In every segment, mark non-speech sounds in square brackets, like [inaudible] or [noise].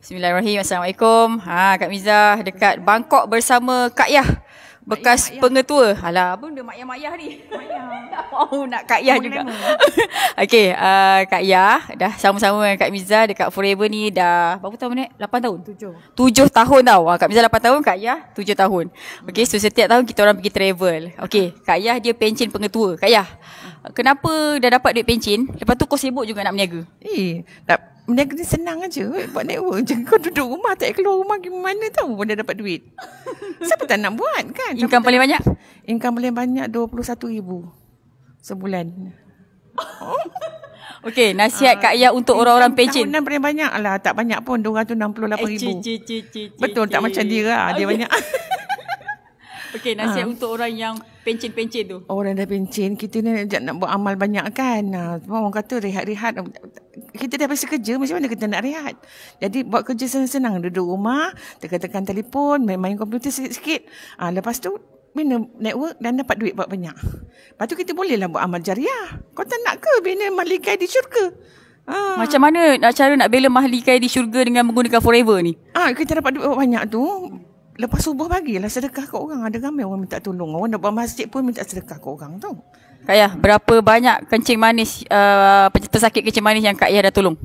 Bismillahirrahmanirrahim. Assalamualaikum. Ha Kak Miza dekat Bangkok bersama Kak Yah. Bekas Mak Yah, Mak Yah. pengetua. Alah, apa benda Mak Yah Mak Yah ni? Mak Yah. oh, [laughs] nak Kak Yah juga. [laughs] Okey, uh, Kak Yah dah sama-sama dengan Kak Miza dekat Forever ni dah berapa tahun ni? 8 tahun? 7. 7 tahun tau. Uh, Kak Miza 8 tahun, Kak Yah 7 tahun. Okey, so setiap tahun kita orang pergi travel. Okey, ah. Kak Yah dia pencin pengetua. Kak Yah, kenapa dah dapat duit pencin lepas tu kau sibuk juga nak berniaga eh tak berniaga ni senang aja eh, buat network je [laughs] kau duduk rumah tak keluar rumah gimana tahu dah dapat duit [laughs] siapa tak nak buat kan siapa income paling banyak income paling banyak 21000 sebulan [laughs] Okey, nasihat uh, Kak Ayah untuk ah, orang-orang pencin. Tahunan paling banyak lah. Tak banyak pun. Dua ratus enam puluh lapan ribu. Eh, Betul, tak macam dia lah. Dia okay. banyak. Okey, nasihat uh. untuk orang yang pencin-pencin tu. Orang dah pencin, kita ni nak, nak buat amal banyak kan. Ha, orang kata rehat-rehat. Kita dah biasa kerja, macam mana kita nak rehat? Jadi buat kerja senang-senang. Duduk rumah, tekan-tekan telefon, main-main komputer sikit-sikit. Ha, lepas tu, bina network dan dapat duit buat banyak. Lepas tu kita bolehlah buat amal jariah. Kau tak nak ke bina malikai di syurga? Ah. Macam mana nak cara nak bela mahligai di syurga dengan menggunakan forever ni? Ah, kita dapat duit banyak tu, lepas subuh pagi lah sedekah kat orang. Ada ramai orang minta tolong. Orang nak buat masjid pun minta sedekah kat orang tau. Kak Yah, berapa banyak kencing manis, uh, pesakit kencing manis yang Kak Yah dah tolong?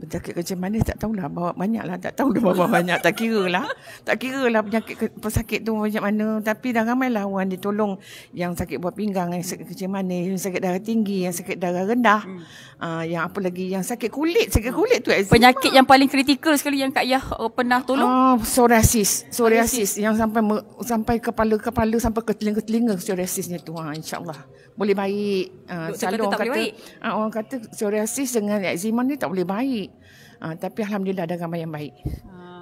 Penyakit kencing manis tak tahulah. Bawa banyak lah. Tak tahu dia bawa banyak. Tak kira lah. Tak kira lah penyakit pesakit tu macam mana. Tapi dah ramai lah orang ditolong. Yang sakit buat pinggang. Yang sakit kencing manis. Yang sakit darah tinggi. Yang sakit darah rendah. Hmm. Uh, yang apa lagi. Yang sakit kulit. Sakit kulit tu. Eczema. Penyakit yang paling kritikal sekali yang Kak Yah eh, pernah tolong. Uh, psoriasis. Psoriasis. Yang sampai sampai kepala-kepala. Sampai ke telinga-telinga psoriasisnya tu. Uh, InsyaAllah. Boleh baik. Uh, selalu orang kata, baik. Uh, orang kata psoriasis dengan eczema ni tak boleh baik baik. Uh, tapi alhamdulillah ada gambar yang baik.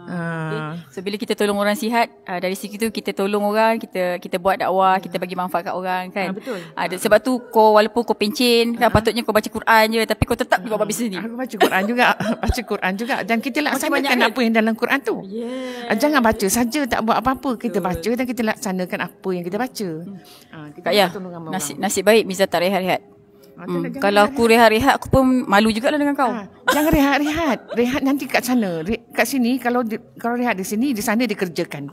Ah, ah. Okay. So bila kita tolong orang sihat uh, dari situ kita tolong orang kita kita buat dakwah yeah. kita bagi manfaat kat orang kan. Ha, betul. Uh, sebab tu kau walaupun kau pencin uh-huh. kan, patutnya kau baca Quran je tapi kau tetap uh-huh. buat bisnes ni. Aku baca Quran juga. [laughs] baca Quran juga dan kita laksanakan kan? apa yang dalam Quran tu. Yeah. Uh, jangan baca saja tak buat apa-apa kita baca dan kita laksanakan apa yang kita baca. Ha uh, kita Kak ya, nasib, nasib baik Miza tak rehat-rehat. Hmm. Kalau aku rehat-rehat aku pun malu jugaklah dengan kau. Ha. Jangan rehat-rehat. Rehat nanti kat sana. Kat sini kalau di, kalau rehat di sini di sana dikerjakan.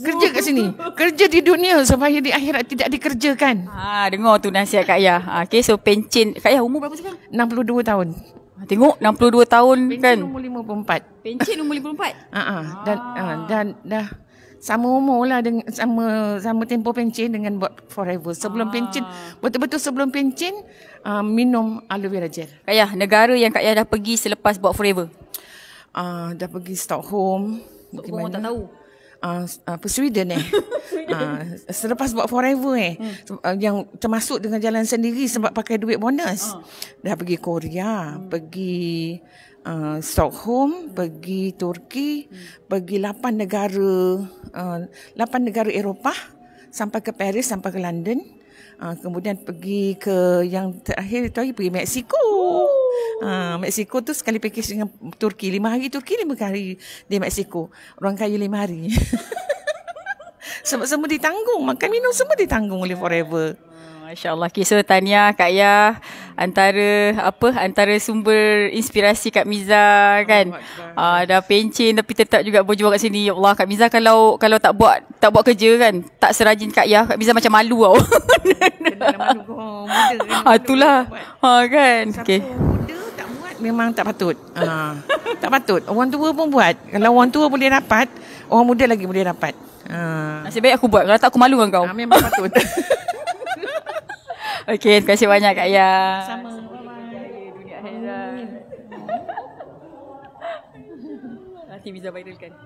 Kerja kat sini. Kerja di dunia supaya di akhirat tidak dikerjakan. Ha dengar tu nasihat Kak Ayah. Ha, okay so pencin Kak Ayah umur berapa sekarang? 62 tahun. Ha, tengok 62 tahun pencin kan. Pencin umur 54. Pencin umur 54. Ha ah. Dan ha, dan dah sama umur lah dengan sama sama tempo pencen dengan buat forever sebelum ah. pencen betul-betul sebelum pencen uh, minum aloe vera gel. Kaya negara yang Kak Yah dah pergi selepas buat forever. Uh, dah pergi Stockholm. Stockholm tak tahu. Ah, ah, apa Sweden eh. Uh, [laughs] selepas buat forever eh. Hmm. yang termasuk dengan jalan sendiri sebab pakai duit bonus. Uh. Dah pergi Korea, hmm. pergi uh, Stockholm, hmm. pergi Turki, hmm. pergi lapan negara, lapan uh, negara Eropah sampai ke Paris, sampai ke London. Uh, kemudian pergi ke yang terakhir itu pergi Mexico. Oh. Uh, ah, Mexico tu sekali pakej dengan Turki. Lima hari Turki, lima hari di Mexico. Orang kaya lima hari. [laughs] Sebab semua ditanggung. Makan minum semua ditanggung oleh Forever. Ah, Masya kisah Okay, so tanya Kak Ya antara apa antara sumber inspirasi Kak Miza kan ah, uh, dah pencin tapi tetap juga berjuang kat sini ya Allah Kak Miza kalau kalau tak buat tak buat kerja kan tak serajin Kak Ya Kak Miza macam malu tau kena oh, [laughs] ah, itulah ha kan Siapa? okay memang tak patut. Ha. [laughs] tak patut. Orang tua pun buat. Kalau orang tua boleh dapat, orang muda lagi boleh dapat. Ha. Ah. Nasib baik aku buat. Kalau tak aku malu dengan kau. Ha, memang patut. [laughs] Okey, terima kasih banyak Kak Ya. Sama. Bye-bye. [laughs] Nanti bisa viralkan.